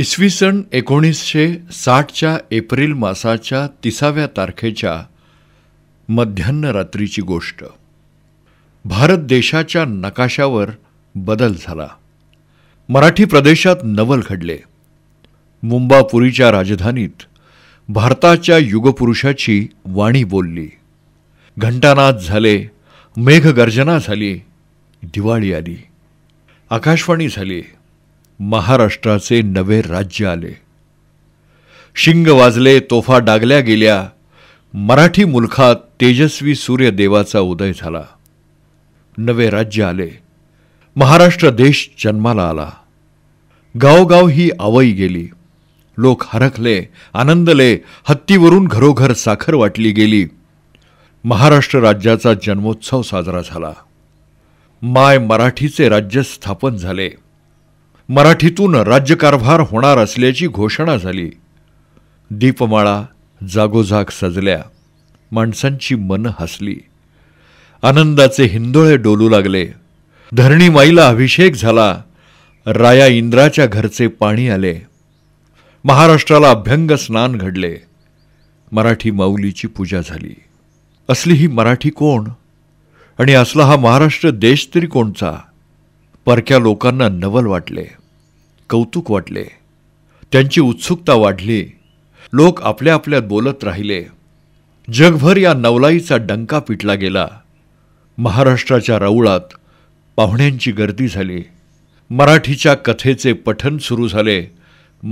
इसवी सन एकोणीसशे साठच्या एप्रिल मासाच्या तिसाव्या तारखेच्या मध्यान्ह रात्रीची गोष्ट भारत देशाच्या नकाशावर बदल झाला मराठी प्रदेशात नवल घडले मुंबापुरीच्या राजधानीत भारताच्या युगपुरुषाची वाणी बोलली घंटानाद झाले मेघगर्जना झाली दिवाळी आली आकाशवाणी झाली महाराष्ट्राचे नवे राज्य आले शिंग वाजले तोफा डागल्या गेल्या मराठी मुलखात तेजस्वी सूर्यदेवाचा उदय झाला नवे राज्य आले महाराष्ट्र देश जन्माला आला गावगाव ही आवई गेली लोक हरखले आनंदले हत्तीवरून घरोघर साखर वाटली गेली महाराष्ट्र राज्याचा जन्मोत्सव साजरा झाला माय मराठीचे राज्य स्थापन झाले मराठीतून राज्यकारभार होणार असल्याची घोषणा झाली दीपमाळा जागोजाग सजल्या माणसांची मन हसली आनंदाचे हिंदोळे डोलू लागले धरणीमाईला अभिषेक झाला राया इंद्राच्या घरचे पाणी आले महाराष्ट्राला अभ्यंग स्नान घडले मराठी माऊलीची पूजा झाली असली ही मराठी कोण आणि असला हा महाराष्ट्र देश तरी कोणचा परक्या लोकांना नवल वाटले कौतुक वाटले त्यांची उत्सुकता वाढली लोक आपल्या आपल्यात बोलत राहिले जगभर या नवलाईचा डंका पिटला गेला महाराष्ट्राच्या रवळात पाहुण्यांची गर्दी झाली मराठीच्या कथेचे पठन सुरू झाले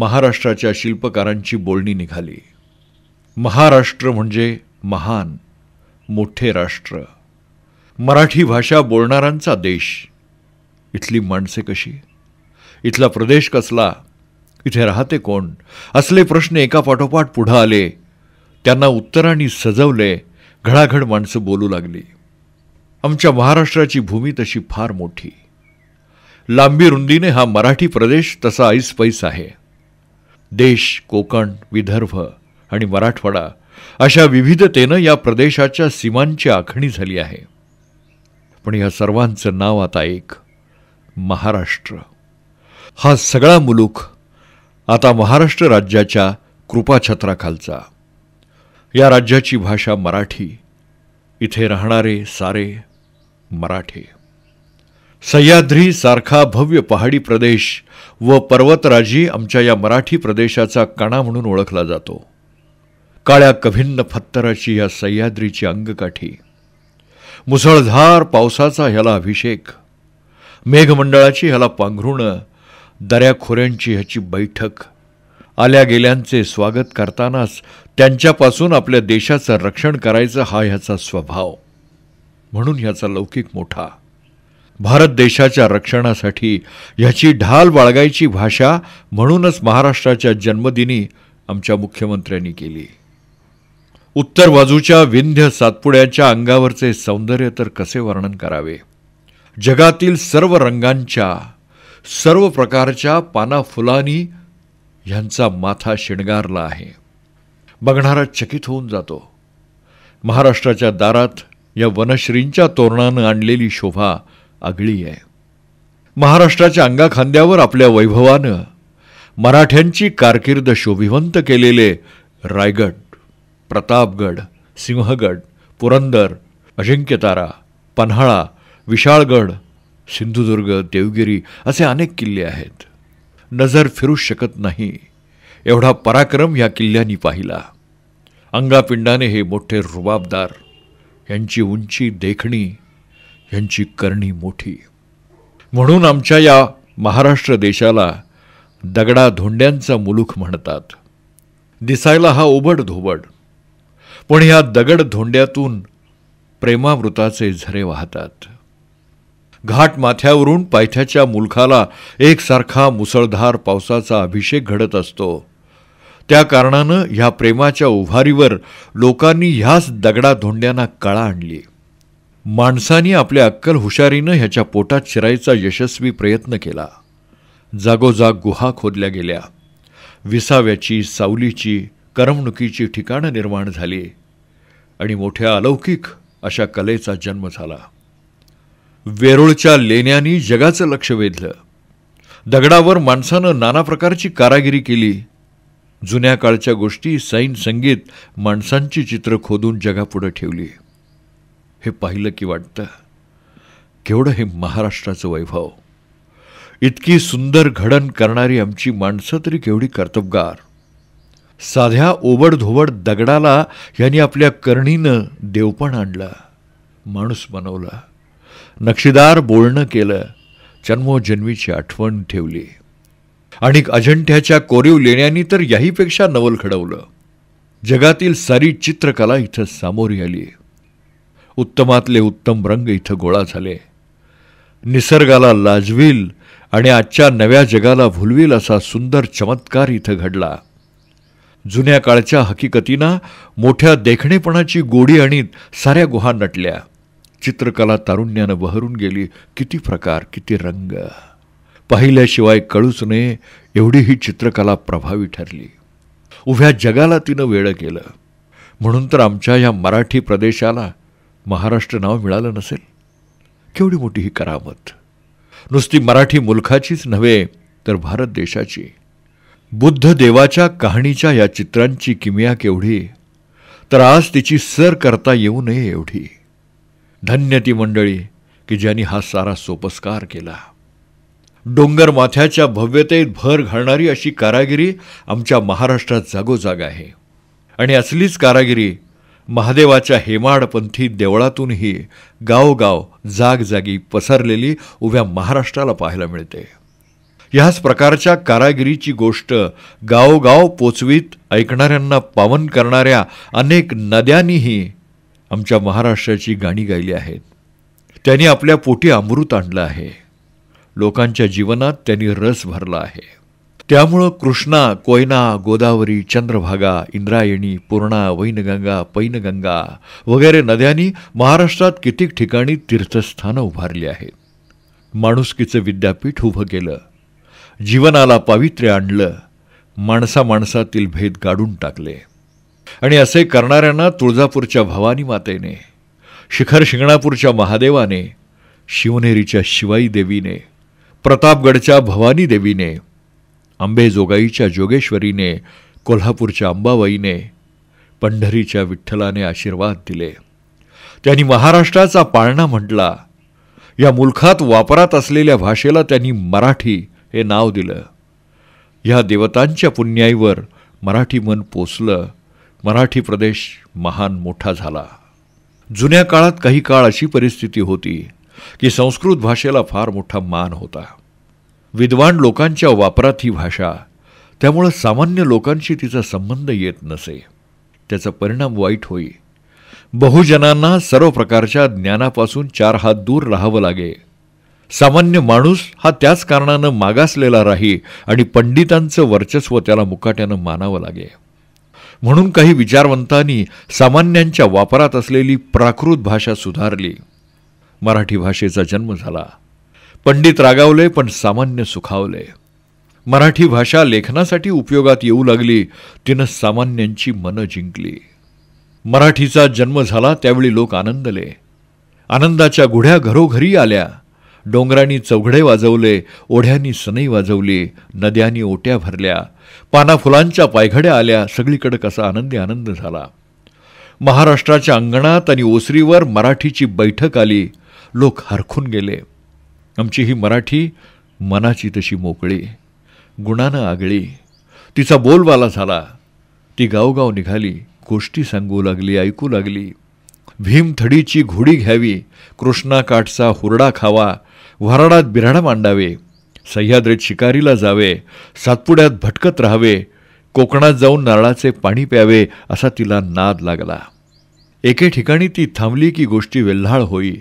महाराष्ट्राच्या शिल्पकारांची बोलणी निघाली महाराष्ट्र म्हणजे महान मोठे राष्ट्र मराठी भाषा बोलणाऱ्यांचा देश इथली माणसे कशी इथला प्रदेश कसला इथे राहते कोण असले प्रश्न एकापाठोपाठ पुढं आले त्यांना उत्तरांनी सजवले घडाघड माणसं बोलू लागली आमच्या महाराष्ट्राची भूमी तशी फार मोठी लांबी रुंदीने हा मराठी प्रदेश तसा ऐस पैस आहे देश कोकण विदर्भ आणि मराठवाडा अशा विविधतेनं या प्रदेशाच्या सीमांची आखणी झाली आहे पण या सर्वांचं नाव आता एक महाराष्ट्र हा सगळा मुलूक आता महाराष्ट्र राज्याच्या कृपाछत्राखालचा या राज्याची भाषा मराठी इथे राहणारे सारे मराठे सह्याद्री सारखा भव्य पहाडी प्रदेश व पर्वतराजी आमच्या या मराठी प्रदेशाचा कणा म्हणून ओळखला जातो काळ्या कभिन्न फत्तराची या सह्याद्रीची अंगकाठी मुसळधार पावसाचा ह्याला अभिषेक मेघमंडळाची ह्याला पांघरुणं दऱ्याखोऱ्यांची ह्याची बैठक आल्या गेल्यांचे स्वागत करतानाच त्यांच्यापासून आपल्या देशाचं रक्षण करायचं हा ह्याचा स्वभाव म्हणून ह्याचा लौकिक मोठा भारत देशाच्या रक्षणासाठी ह्याची ढाल बाळगायची भाषा म्हणूनच महाराष्ट्राच्या जन्मदिनी आमच्या मुख्यमंत्र्यांनी केली उत्तर बाजूच्या विंध्य सातपुड्याच्या अंगावरचे सौंदर्य तर कसे वर्णन करावे जगातील सर्व रंगांच्या सर्व प्रकारच्या फुलांनी ह्यांचा माथा शिणगारला आहे बघणारा चकित होऊन जातो महाराष्ट्राच्या दारात या वनश्रींच्या तोरणानं आणलेली शोभा आगळी आहे महाराष्ट्राच्या अंगाखांद्यावर आपल्या वैभवानं मराठ्यांची कारकिर्द शोभिवंत केलेले रायगड प्रतापगड सिंहगड पुरंदर अजिंक्यतारा पन्हाळा विशाळगड सिंधुदुर्ग देवगिरी असे अनेक किल्ले आहेत नजर फिरू शकत नाही एवढा पराक्रम या किल्ल्यांनी पाहिला अंगापिंडाने हे मोठे रुबाबदार यांची उंची देखणी यांची करणी मोठी म्हणून आमच्या या महाराष्ट्र देशाला दगडा धोंड्यांचा मुलूख म्हणतात दिसायला हा ओबड धोबड पण ह्या दगड धोंड्यातून प्रेमावृताचे झरे वाहतात घाट माथ्यावरून पायथ्याच्या मुलखाला एकसारखा मुसळधार पावसाचा अभिषेक घडत असतो त्या कारणानं ह्या प्रेमाच्या उभारीवर लोकांनी ह्याच दगडा धोंड्यांना कळा आणली माणसानी आपल्या अक्कल हुशारीनं ह्याच्या पोटात शिरायचा यशस्वी प्रयत्न केला जागोजाग गुहा खोदल्या गेल्या विसाव्याची सावलीची करमणुकीची ठिकाणं निर्माण झाली आणि मोठ्या अलौकिक अशा कलेचा जन्म झाला वेरूळच्या लेण्यांनी जगाचं लक्ष वेधलं दगडावर माणसानं नाना प्रकारची कारागिरी केली जुन्या काळच्या गोष्टी सैन संगीत माणसांची चित्र खोदून जगापुढं ठेवली हे पाहिलं की वाटतं केवढं हे महाराष्ट्राचं वैभव इतकी सुंदर घडण करणारी आमची माणसं तरी केवढी कर्तबगार साध्या ओबडधोबड दगडाला यांनी आपल्या करणीनं देवपण आणला माणूस बनवला नक्षीदार बोलणं केलं जन्मोजन्मीची आठवण ठेवली आणि अजंठ्याच्या कोरीव लेण्यांनी तर याहीपेक्षा नवल खडवलं जगातील सारी चित्रकला इथं सामोरी आली उत्तमातले उत्तम रंग इथं गोळा झाले निसर्गाला लाजवील आणि आजच्या नव्या जगाला भुलवील असा सुंदर चमत्कार इथं घडला जुन्या काळच्या हकीकतींना मोठ्या देखणेपणाची गोडी आणि साऱ्या गुहा नटल्या चित्रकला तारुण्यानं बहरून गेली किती प्रकार किती रंग पाहिल्याशिवाय कळूच नये एवढी ही चित्रकला प्रभावी ठरली उभ्या जगाला तिनं वेळ केलं म्हणून तर आमच्या या मराठी प्रदेशाला महाराष्ट्र नाव मिळालं नसेल केवढी मोठी ही करामत नुसती मराठी मुलखाचीच नव्हे तर भारत देशाची बुद्ध देवाच्या कहाणीच्या या चित्रांची किमया केवढी तर आज तिची सर करता येऊ नये एवढी धन्य ती मंडळी की ज्यांनी हा सारा सोपस्कार केला डोंगर माथ्याच्या भव्यतेत भर घालणारी अशी कारागिरी आमच्या महाराष्ट्रात जागोजाग आहे आणि असलीच कारागिरी महादेवाच्या हेमाडपंथी देवळातूनही गावगाव जागजागी पसरलेली उभ्या महाराष्ट्राला पाहायला मिळते ह्याच प्रकारच्या कारागिरीची गोष्ट गावगाव पोचवीत ऐकणाऱ्यांना पावन करणाऱ्या अनेक नद्यांनीही आमच्या महाराष्ट्राची गाणी गायली आहेत त्यांनी आपल्या पोटी अमृत आणलं आहे लोकांच्या जीवनात त्यांनी रस भरला आहे त्यामुळं कृष्णा कोयना गोदावरी चंद्रभागा इंद्रायणी पूर्णा वैनगंगा पैनगंगा वगैरे नद्यांनी महाराष्ट्रात कितीक ठिकाणी तीर्थस्थानं उभारली आहेत माणुसकीचं विद्यापीठ उभं केलं जीवनाला पावित्र्य आणलं माणसा माणसातील भेद गाडून टाकले आणि असे करणाऱ्यांना तुळजापूरच्या भवानी मातेने शिखर शिंगणापूरच्या महादेवाने शिवनेरीच्या शिवाई देवीने प्रतापगडच्या भवानी देवीने अंबेजोगाईच्या जोगेश्वरीने कोल्हापूरच्या अंबाबाईने पंढरीच्या विठ्ठलाने आशीर्वाद दिले त्यांनी महाराष्ट्राचा पाळणा म्हटला या मुलखात वापरात असलेल्या भाषेला त्यांनी मराठी हे नाव दिलं ह्या देवतांच्या पुण्याईवर मराठी मन पोचलं मराठी प्रदेश महान मोठा झाला जुन्या काळात काही काळ अशी परिस्थिती होती की संस्कृत भाषेला फार मोठा मान होता विद्वान लोकांच्या वापरात ही भाषा त्यामुळं सामान्य लोकांशी तिचा संबंध येत नसे त्याचा परिणाम वाईट होई बहुजनांना सर्व प्रकारच्या ज्ञानापासून चार हात दूर राहावं लागे सामान्य माणूस हा त्याच कारणानं मागासलेला राही आणि पंडितांचं वर्चस्व त्याला मुकाट्यानं मानावं लागे म्हणून काही विचारवंतांनी सामान्यांच्या वापरात असलेली प्राकृत भाषा सुधारली मराठी भाषेचा जन्म झाला पंडित रागावले पण सामान्य सुखावले मराठी भाषा लेखनासाठी उपयोगात येऊ लागली तिनं सामान्यांची मनं जिंकली मराठीचा जन्म झाला त्यावेळी लोक आनंदले आनंदाच्या गुढ्या घरोघरी आल्या डोंगरांनी चौघडे वाजवले ओढ्यांनी सनई वाजवली नद्यांनी ओट्या भरल्या पानाफुलांच्या पायघड्या आल्या सगळीकडे कसा आनंदी आनंद झाला महाराष्ट्राच्या अंगणात आणि ओसरीवर मराठीची बैठक आली लोक हरखून गेले आमची ही मराठी मनाची तशी मोकळी गुणानं आगळी तिचा बोलबाला झाला ती गावगाव निघाली गोष्टी सांगू लागली ऐकू लागली भीमथडीची घोडी घ्यावी कृष्णाकाठचा हुरडा खावा वराडात बिराडा मांडावे सह्याद्रीत शिकारीला जावे सातपुड्यात भटकत राहावे कोकणात जाऊन नारळाचे पाणी प्यावे असा तिला नाद लागला एके ठिकाणी ती थांबली की गोष्टी वेल्हाळ होई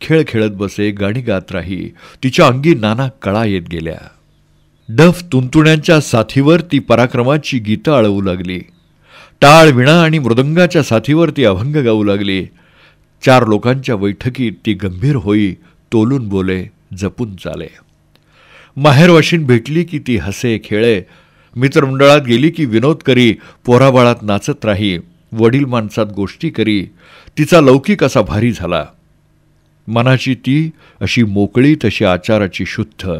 खेळ खेळत बसे गाणी गात राही तिच्या अंगी नाना कळा येत गेल्या डफ तुंतुण्यांच्या साथीवर ती पराक्रमाची गीतं अळवू लागली टाळ विणा आणि मृदंगाच्या साथीवर ती अभंग गाऊ लागली चार लोकांच्या बैठकीत ती गंभीर होई तोलून बोले जपून चाले माहेरवाशीन भेटली की ती हसे खेळे मित्रमंडळात गेली की विनोद करी पोराबाळात नाचत राही वडील माणसात गोष्टी करी तिचा लौकिक असा भारी झाला मनाची ती अशी मोकळी तशी आचाराची शुद्ध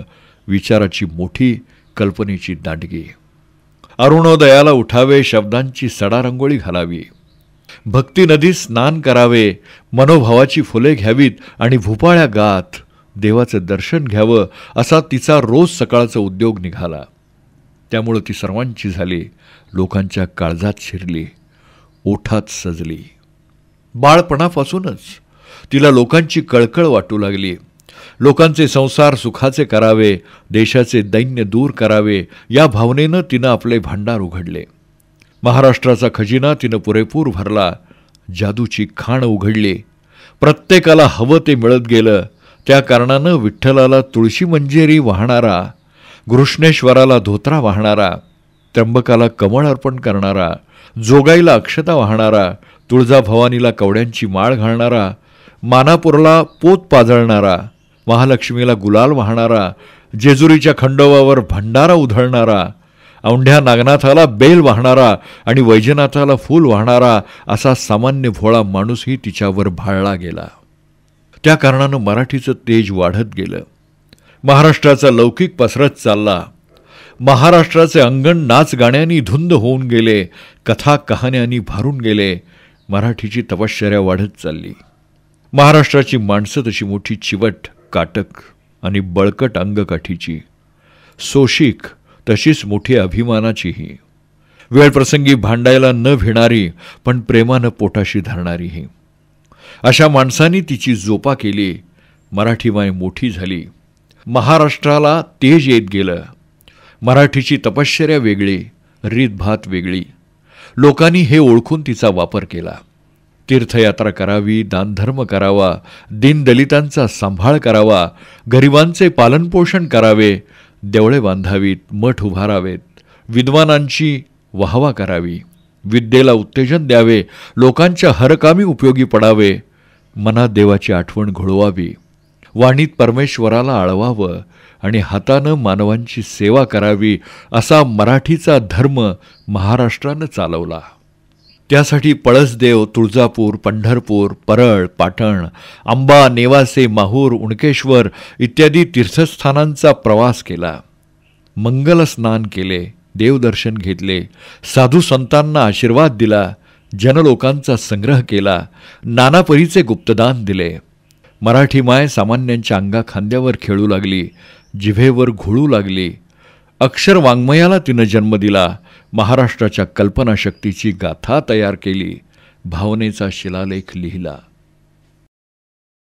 विचाराची मोठी कल्पनेची दांडगी अरुणोदयाला उठावे शब्दांची सडारंगोळी घालावी भक्ती नदी स्नान करावे मनोभावाची फुले घ्यावीत आणि भूपाळ्या गात देवाचं दर्शन घ्यावं असा तिचा रोज सकाळचा उद्योग निघाला त्यामुळं ती सर्वांची झाली लोकांच्या काळजात शिरली ओठात सजली बाळपणापासूनच तिला लोकांची कळकळ वाटू लागली लोकांचे संसार सुखाचे करावे देशाचे दैन्य दूर करावे या भावनेनं तिनं आपले भांडार उघडले महाराष्ट्राचा खजिना तिनं पुरेपूर भरला जादूची खाण उघडली प्रत्येकाला हवं ते मिळत गेलं त्या कारणानं विठ्ठलाला तुळशी मंजेरी वाहणारा घृष्णेश्वराला धोत्रा वाहणारा त्र्यंबकाला कमळ अर्पण करणारा जोगाईला अक्षता वाहणारा तुळजाभवानीला कवड्यांची माळ घालणारा मानापूरला पोत पाजळणारा महालक्ष्मीला गुलाल वाहणारा जेजुरीच्या खंडोबावर भंडारा उधळणारा औंढ्या नागनाथाला बेल वाहणारा आणि वैजनाथाला फूल वाहणारा असा सामान्य भोळा माणूसही तिच्यावर भाळला गेला त्या कारणानं मराठीचं तेज वाढत गेलं महाराष्ट्राचा लौकिक पसरत चालला महाराष्ट्राचे अंगण नाच गाण्यांनी धुंद होऊन गेले कथा कहाण्यांनी भारून गेले मराठीची तपश्चर्या वाढत चालली महाराष्ट्राची माणसं तशी मोठी चिवट काटक आणि बळकट अंगकाठीची सोशिक तशीच मोठी अभिमानाचीही वेळप्रसंगी भांडायला न भिणारी पण प्रेमानं पोटाशी धरणारीही अशा माणसांनी तिची जोपा केली मराठी माय मोठी झाली महाराष्ट्राला तेज येत गेलं मराठीची तपश्चर्या वेगळी रीतभात वेगळी लोकांनी हे ओळखून तिचा वापर केला तीर्थयात्रा करावी दानधर्म करावा दीनदलितांचा सांभाळ करावा गरिबांचे पालनपोषण करावे देवळे बांधावीत मठ उभारावेत विद्वानांची वाहवा करावी विद्येला उत्तेजन द्यावे लोकांच्या हरकामी उपयोगी पडावे मनात देवाची आठवण घोळवावी वाणीत परमेश्वराला आळवावं आणि हातानं मानवांची सेवा करावी असा मराठीचा धर्म महाराष्ट्रानं चालवला त्यासाठी पळसदेव तुळजापूर पंढरपूर परळ पाटण आंबा नेवासे माहूर उणकेश्वर इत्यादी तीर्थस्थानांचा प्रवास केला मंगलस्नान केले देवदर्शन घेतले साधू संतांना आशीर्वाद दिला जनलोकांचा संग्रह केला नानापरीचे गुप्तदान दिले मराठी माय सामान्यांच्या अंगा खांद्यावर खेळू लागली जिभेवर घोळू लागली अक्षर वाङ्मयाला तिनं जन्म दिला महाराष्ट्राच्या कल्पनाशक्तीची गाथा तयार केली भावनेचा शिलालेख लिहिला